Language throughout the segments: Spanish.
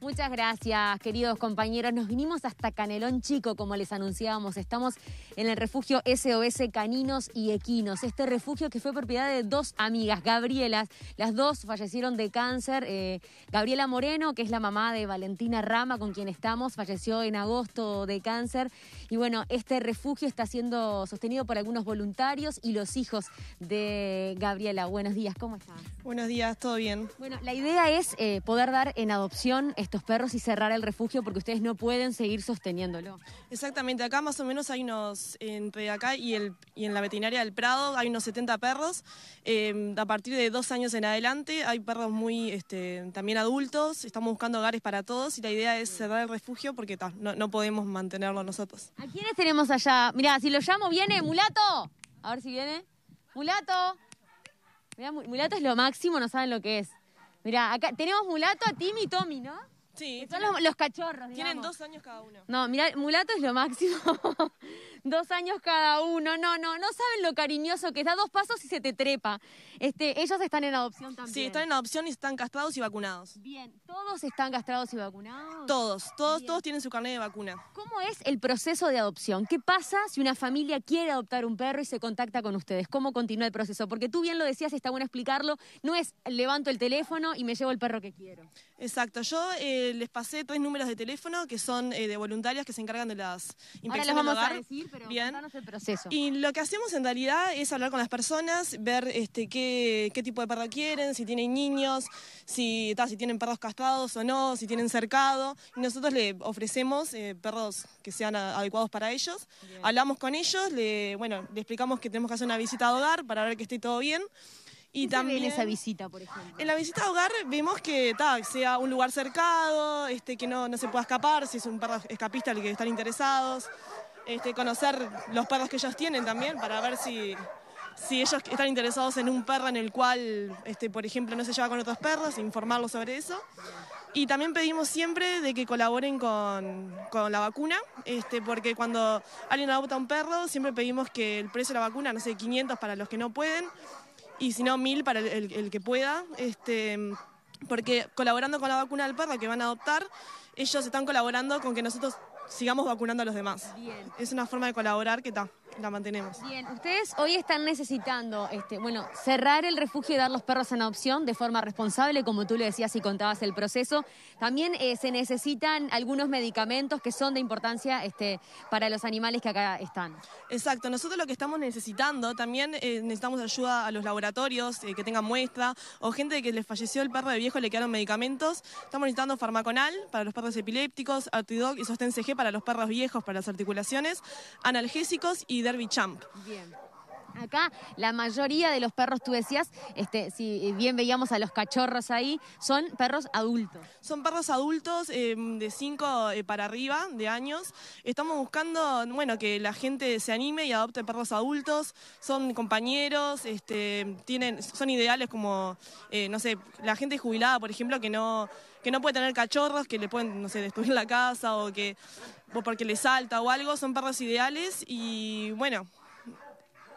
Muchas gracias, queridos compañeros. Nos vinimos hasta Canelón Chico, como les anunciábamos. Estamos en el refugio SOS Caninos y Equinos. Este refugio que fue propiedad de dos amigas, Gabrielas. Las dos fallecieron de cáncer. Eh, Gabriela Moreno, que es la mamá de Valentina Rama, con quien estamos, falleció en agosto de cáncer. Y bueno, este refugio está siendo sostenido por algunos voluntarios y los hijos de Gabriela. Buenos días, ¿cómo estás? Buenos días, ¿todo bien? Bueno, la idea es eh, poder dar en adopción estos perros y cerrar el refugio porque ustedes no pueden seguir sosteniéndolo. Exactamente, acá más o menos hay unos, entre acá y, el, en la veterinaria del Prado hay unos 70 perros. Eh, a partir de dos años en adelante hay perros muy este, también adultos, estamos buscando hogares para todos y la idea es cerrar el refugio porque no, podemos mantenerlo nosotros. ¿A quiénes tenemos allá? Mira, si lo llamo, viene, mulato. A ver si viene. Mulato. Mirá, mulato es lo máximo, no saben lo que es. Mira, acá tenemos mulato a Timmy y Tommy, ¿no? Sí. son los, cachorros. Tienen dos años cada uno. No, mira, mulato es lo máximo. dos años cada uno. No, no, no saben lo cariñoso que es. Da dos pasos y se te trepa. Este, ellos están en adopción también. Sí, están en adopción y están castrados y vacunados. Bien, ¿todos están castrados y vacunados? Todos, todos, todos tienen su carnet de vacuna. ¿Cómo es el proceso de adopción? ¿Qué pasa si una familia quiere adoptar un perro y se contacta con ustedes? ¿Cómo continúa el proceso? Porque tú bien lo decías, y está bueno explicarlo. No es levanto el teléfono y me llevo el perro que quiero. Exacto, yo... Eh, les pasé tres números de teléfono que son eh, de voluntarias que se encargan de las inspecciones Ahora los vamos pero Bien. Y lo que hacemos en realidad es hablar con las personas, ver este, qué, qué tipo de perro quieren, si tienen niños, si, si tienen perros castrados o no, si tienen cercado. nosotros le ofrecemos eh, perros que sean adecuados para ellos. Hablamos con ellos, le, bueno, le explicamos que tenemos que hacer una visita a hogar para ver que esté todo bien. Y también esa visita, por ejemplo. En la visita a hogar vemos que ta, sea un lugar cercado, este, que no, no se pueda escapar, si es un perro escapista el que están interesados, este, conocer los perros que ellos tienen también para ver si, si ellos están interesados en un perro en el cual, este, por ejemplo, no se lleva con otros perros, informarlos sobre eso. Y también pedimos siempre de que colaboren con, la vacuna, este, porque cuando alguien adopta un perro, siempre pedimos que el precio de la vacuna, no sé, 500 para los que no pueden, y si no, mil para el, que pueda. Este, porque colaborando con la vacuna del perro que van a adoptar, ellos están colaborando con que nosotros sigamos vacunando a los demás. Es una forma de colaborar que está la mantenemos. Bien, ustedes hoy están necesitando, este, bueno, cerrar el refugio y dar los perros en adopción de forma responsable, como tú le decías y contabas el proceso. También eh, se necesitan algunos medicamentos que son de importancia este, para los animales que acá están. Exacto, nosotros lo que estamos necesitando también eh, necesitamos ayuda a los laboratorios eh, que tengan muestra o gente que les falleció el perro de viejo le quedaron medicamentos. Estamos necesitando farmaconal para los perros epilépticos, artidoc y sostén CG para los perros viejos, para las articulaciones, analgésicos y Derby Champ. Acá la mayoría de los perros, tú decías, este, si bien veíamos a los cachorros ahí, son perros adultos. Son perros adultos em, de 5 eh, para arriba de años. Estamos buscando, bueno, que la gente se anime y adopte perros adultos. Son compañeros, este, tienen, son ideales como, eh, no sé, la gente jubilada, por ejemplo, que no, que no puede tener cachorros, que le pueden, no sé, destruir la casa o que o porque le salta o algo, son perros ideales y bueno,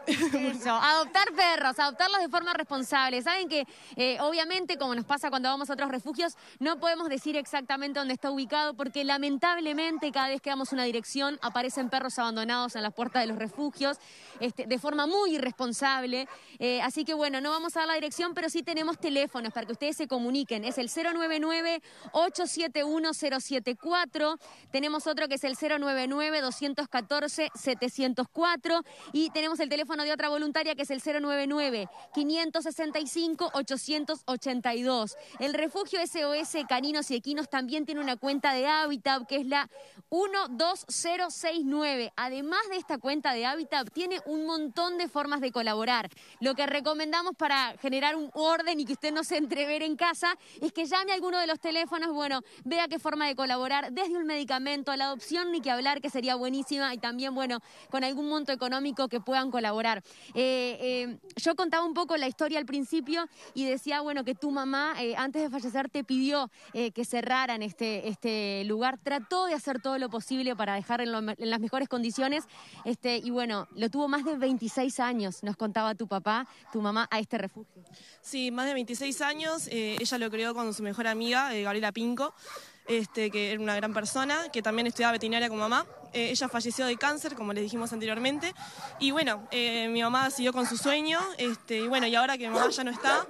adoptar perros, adoptarlos de forma responsable. Saben que eh, obviamente, como nos pasa cuando vamos a otros refugios, no podemos decir exactamente dónde está ubicado porque lamentablemente cada vez que damos una dirección aparecen perros abandonados en las puertas de los refugios este, de forma muy irresponsable. Eh, así que bueno, no vamos a dar la dirección, pero sí tenemos teléfonos para que ustedes se comuniquen. Es el 099 871074 Tenemos otro que es el 099-214-704 y tenemos el teléfono de otra voluntaria que es el 099-565-882. El refugio SOS Caninos y Equinos también tiene una cuenta de hábitat que es la 12069. Además de esta cuenta de hábitat, tiene un montón de formas de colaborar. Lo que recomendamos para generar un orden y que usted no se entrever en casa es que llame a alguno de los teléfonos, bueno, vea qué forma de colaborar, desde un medicamento a la adopción, ni que hablar, que sería buenísima, y también, bueno, con algún monto económico que puedan colaborar eh, eh, yo contaba un poco la historia al principio y decía, bueno, que tu mamá eh, antes de fallecer te pidió que cerraran este, este lugar, trató de hacer todo lo posible para dejar en, las mejores condiciones este, y bueno, lo tuvo más de 26 años, nos contaba tu papá, tu mamá, a este refugio. Sí, más de 26 años, ella lo creó con su mejor amiga, Gabriela Pinco, este, que era una gran persona, que también estudiaba veterinaria con mamá. Eh, ella falleció de cáncer, como les dijimos anteriormente. Y bueno, eh, mi mamá siguió con su sueño. Este, y bueno, y ahora que mi mamá ya no está,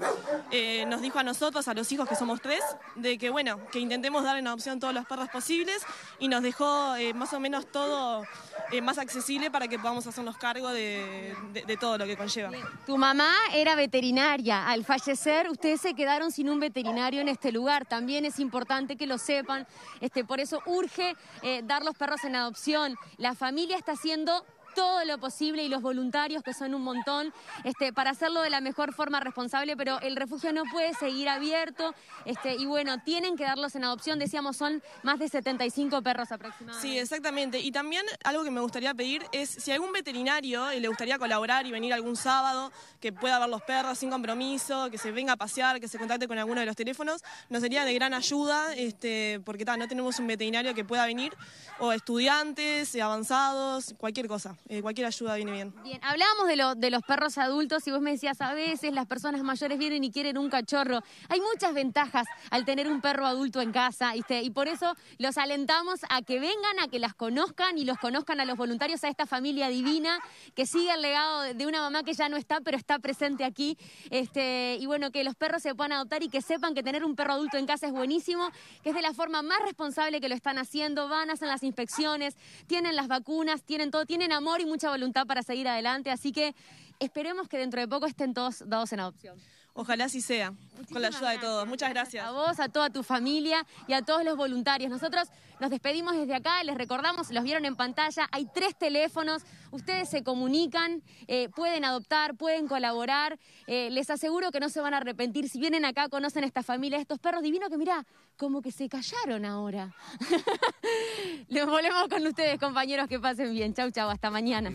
eh, nos dijo a nosotros, a los hijos que somos tres, de que bueno, que intentemos dar en adopción todos los perros posibles y nos dejó más o menos todo más accesible para que podamos hacernos cargo de, de, todo lo que conlleva. Tu mamá era veterinaria. Al fallecer, ustedes se quedaron sin un veterinario en este lugar. También es importante que lo sepan. Este, por eso urge dar los perros en adopción la familia está haciendo todo lo posible y los voluntarios, que son un montón, este, para hacerlo de la mejor forma responsable, pero el refugio no puede seguir abierto este, y bueno, tienen que darlos en adopción, decíamos, son más de 75 perros aproximadamente. Sí, exactamente. Y también algo que me gustaría pedir es si algún veterinario eh, le gustaría colaborar y venir algún sábado, que pueda ver los perros sin compromiso, que se venga a pasear, que se contacte con alguno de los teléfonos, nos sería de gran ayuda, este, porque no tenemos un veterinario que pueda venir, o estudiantes, eh, avanzados, cualquier cosa. Eh, cualquier ayuda viene bien. Bien, hablábamos de, los perros adultos y vos me decías, a veces las personas mayores vienen y quieren un cachorro. Hay muchas ventajas al tener un perro adulto en casa, Y por eso los alentamos a que vengan, a que las conozcan y los conozcan a los voluntarios, a esta familia divina, que sigue el legado de una mamá que ya no está, pero está presente aquí. Este, y bueno, que los perros se puedan adoptar y que sepan que tener un perro adulto en casa es buenísimo, que es de la forma más responsable que lo están haciendo, van, hacen las inspecciones, tienen las vacunas, tienen todo, tienen amor y mucha voluntad para seguir adelante, así que esperemos que dentro de poco estén todos dados en adopción. Ojalá así sea, con la ayuda de todos. Muchas gracias. A vos, a toda tu familia y a todos los voluntarios. Nosotros nos despedimos desde acá, les recordamos, los vieron en pantalla, hay tres teléfonos, ustedes se comunican, eh, pueden adoptar, pueden colaborar, eh, les aseguro que no se van a arrepentir, si vienen acá, conocen a esta familia, estos perros divinos que mirá, como que se callaron ahora. les volvemos con ustedes, compañeros, que pasen bien. Chau, chau, hasta mañana.